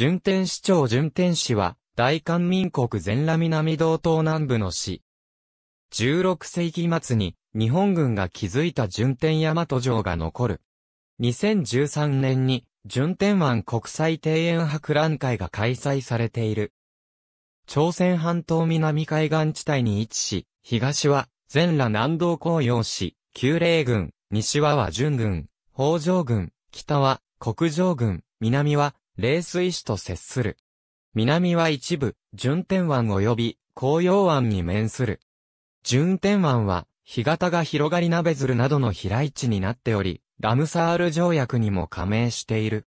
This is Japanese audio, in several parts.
順天市長順天市は、大韓民国全羅南道東南部の市。16世紀末に、日本軍が築いた順天大和城が残る。2013年に、順天湾国際庭園博覧会が開催されている。朝鮮半島南海岸地帯に位置し、東は、全羅南道紅葉市、旧霊群、西は和順群、北条軍、北は、国上軍、南は、冷水市と接する。南は一部、順天湾及び、紅葉湾に面する。順天湾は、干潟が広がり鍋鶴などの飛来地になっており、ラムサール条約にも加盟している。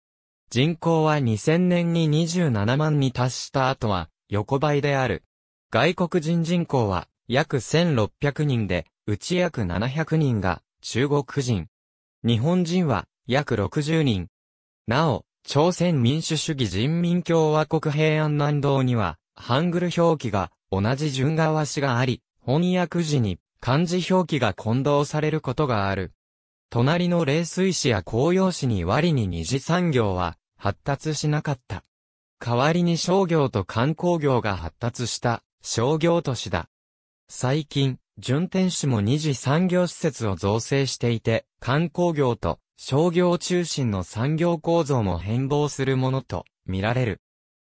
人口は2000年に27万に達した後は、横ばいである。外国人人口は、約1600人で、うち約700人が、中国人。日本人は、約60人。なお、朝鮮民主主義人民共和国平安南道には、ハングル表記が同じ順側詞があり、翻訳時に漢字表記が混同されることがある。隣の冷水市や紅葉市に割に二次産業は発達しなかった。代わりに商業と観光業が発達した商業都市だ。最近、順天市も二次産業施設を造成していて、観光業と商業中心の産業構造も変貌するものと見られる。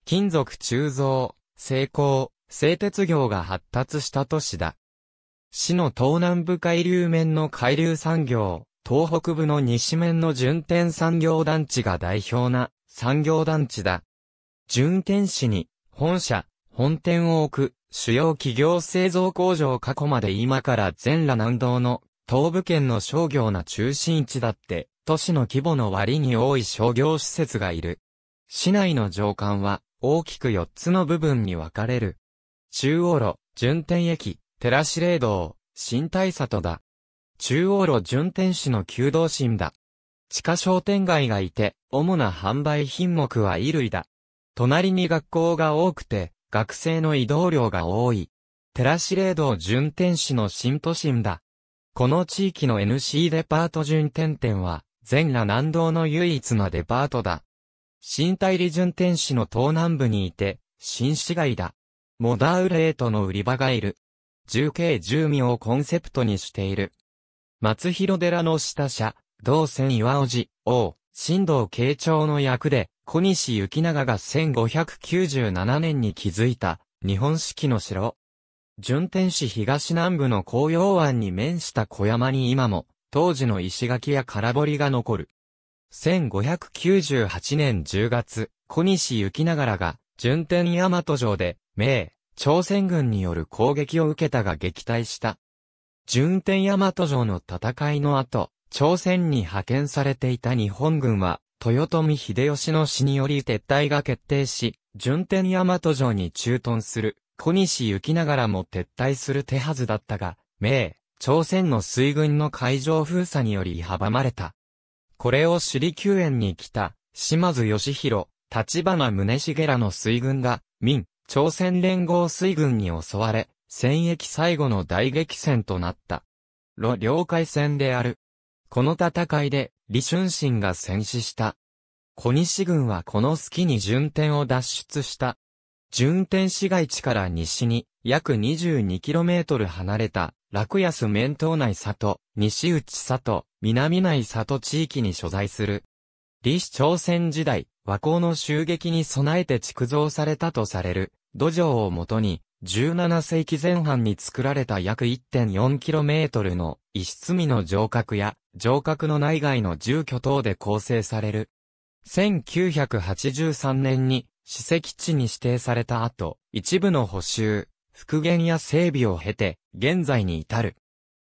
金属鋳造、成功、製鉄業が発達した都市だ。市の東南部海流面の海流産業、東北部の西面の順天産業団地が代表な産業団地だ。順天市に本社、本店を置く主要企業製造工場過去まで今から全羅南道の東部圏の商業な中心地だって都市の規模の割に多い商業施設がいる。市内の上官は大きく4つの部分に分かれる。中央路、順天駅、寺司令堂、新大里だ。中央路順天市の旧道心だ。地下商店街がいて、主な販売品目は衣類だ。隣に学校が多くて、学生の移動量が多い。寺司令堂順天市の新都心だ。この地域の NC デパート順天店は、全羅南道の唯一のデパートだ。新大理順天市の東南部にいて、新市街だ。モダウレートの売り場がいる。重慶住民をコンセプトにしている。松広寺の下社、道仙岩尾寺、王、新道慶長の役で、小西行長が1597年に築いた、日本式の城。順天市東南部の紅葉湾に面した小山に今も、当時の石垣や空堀が残る。1598年10月、小西行長が、順天大和城で、明、朝鮮軍による攻撃を受けたが撃退した。順天大和城の戦いの後、朝鮮に派遣されていた日本軍は、豊臣秀吉の死により撤退が決定し、順天大和城に駐屯する、小西行長も撤退する手はずだったが、明、朝鮮の水軍の海上封鎖により阻まれた。これを首里救援に来た、島津義弘、立花宗茂らの水軍が、民、朝鮮連合水軍に襲われ、戦役最後の大激戦となった。路領海戦である。この戦いで、李春心が戦死した。小西軍はこの隙に順天を脱出した。順天市街地から西に、約 22km 離れた楽安面島内里、西内里、南内里地域に所在する。李氏朝鮮時代、和光の襲撃に備えて築造されたとされる土壌をもとに、17世紀前半に作られた約 1.4km の石積みの城郭や城郭の内外の住居等で構成される。1983年に史跡地に指定された後、一部の補修、復元や整備を経て、現在に至る。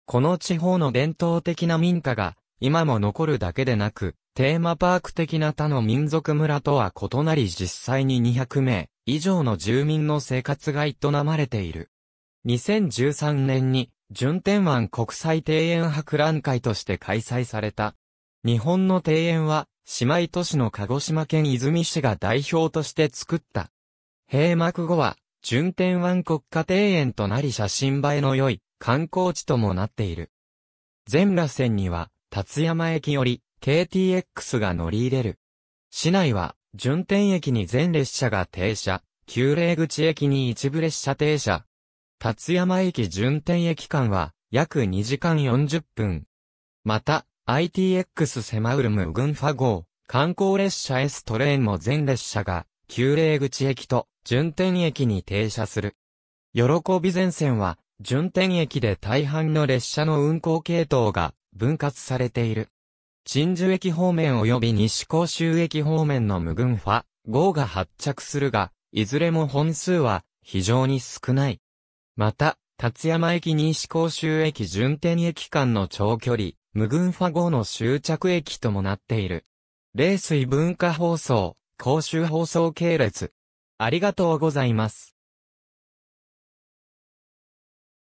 この地方の伝統的な民家が、今も残るだけでなく、テーマパーク的な他の民族村とは異なり実際に200名以上の住民の生活が営まれている。2013年に、順天湾国際庭園博覧会として開催された。日本の庭園は、姉妹都市の鹿児島県泉市が代表として作った。閉幕後は、順天湾国家庭園となり写真映えの良い観光地ともなっている。全羅線には、立山駅より KTX が乗り入れる。市内は、順天駅に全列車が停車、旧霊口駅に一部列車停車。立山駅順天駅間は、約2時間40分。また、ITX セマウルムグンファ号、観光列車 S トレーンも全列車が、旧霊口駅と順天駅に停車する。喜び前線は、順天駅で大半の列車の運行系統が分割されている。鎮守駅方面及び西甲州駅方面の無群ファ、号が発着するが、いずれも本数は非常に少ない。また、立山駅西甲州駅順天駅間の長距離、無群ファ号の終着駅ともなっている。冷水文化放送、公衆放送系列。ありがとうございます。